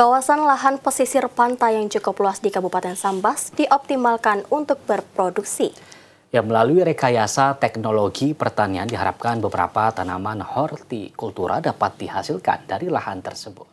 Kawasan lahan pesisir pantai yang cukup luas di Kabupaten Sambas dioptimalkan untuk berproduksi. Ya, melalui rekayasa teknologi pertanian diharapkan beberapa tanaman hortikultura dapat dihasilkan dari lahan tersebut.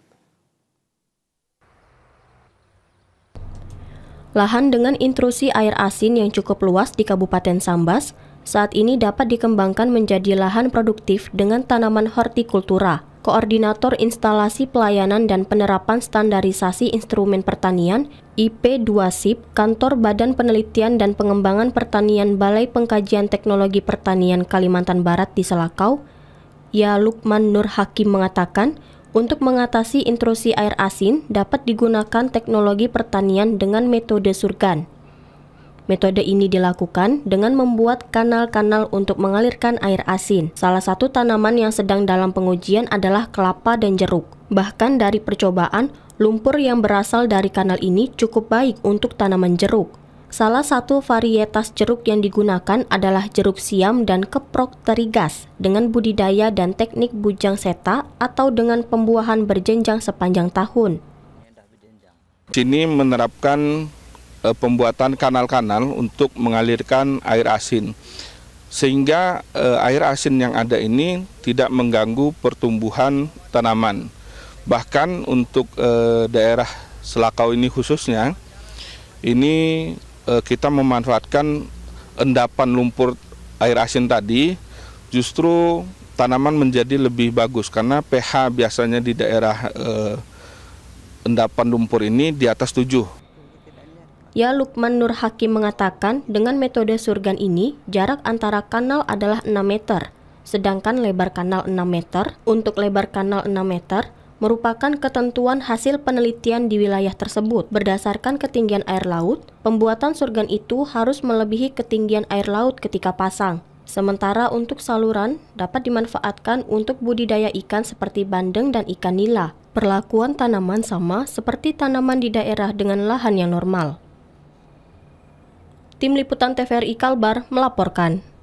Lahan dengan intrusi air asin yang cukup luas di Kabupaten Sambas saat ini dapat dikembangkan menjadi lahan produktif dengan tanaman hortikultura. Koordinator Instalasi Pelayanan dan Penerapan Standarisasi Instrumen Pertanian IP2SIP, Kantor Badan Penelitian dan Pengembangan Pertanian Balai Pengkajian Teknologi Pertanian Kalimantan Barat di Selakau, Ya Lukman Nur Hakim mengatakan, untuk mengatasi intrusi air asin dapat digunakan teknologi pertanian dengan metode surgan. Metode ini dilakukan dengan membuat kanal-kanal untuk mengalirkan air asin. Salah satu tanaman yang sedang dalam pengujian adalah kelapa dan jeruk. Bahkan dari percobaan, lumpur yang berasal dari kanal ini cukup baik untuk tanaman jeruk. Salah satu varietas jeruk yang digunakan adalah jeruk siam dan keprok terigas dengan budidaya dan teknik bujang seta atau dengan pembuahan berjenjang sepanjang tahun. Sini menerapkan e, pembuatan kanal-kanal untuk mengalirkan air asin sehingga e, air asin yang ada ini tidak mengganggu pertumbuhan tanaman. Bahkan untuk e, daerah Selakau ini khususnya ini e, kita memanfaatkan endapan lumpur air asin tadi justru tanaman menjadi lebih bagus karena pH biasanya di daerah eh, endapan lumpur ini di atas 7. Ya Lukman Nur Hakim mengatakan dengan metode surgan ini jarak antara kanal adalah 6 meter, sedangkan lebar kanal 6 meter untuk lebar kanal 6 meter merupakan ketentuan hasil penelitian di wilayah tersebut. Berdasarkan ketinggian air laut, pembuatan surgan itu harus melebihi ketinggian air laut ketika pasang. Sementara untuk saluran dapat dimanfaatkan untuk budidaya ikan seperti bandeng dan ikan nila. Perlakuan tanaman sama seperti tanaman di daerah dengan lahan yang normal. Tim Liputan TVRI Kalbar melaporkan.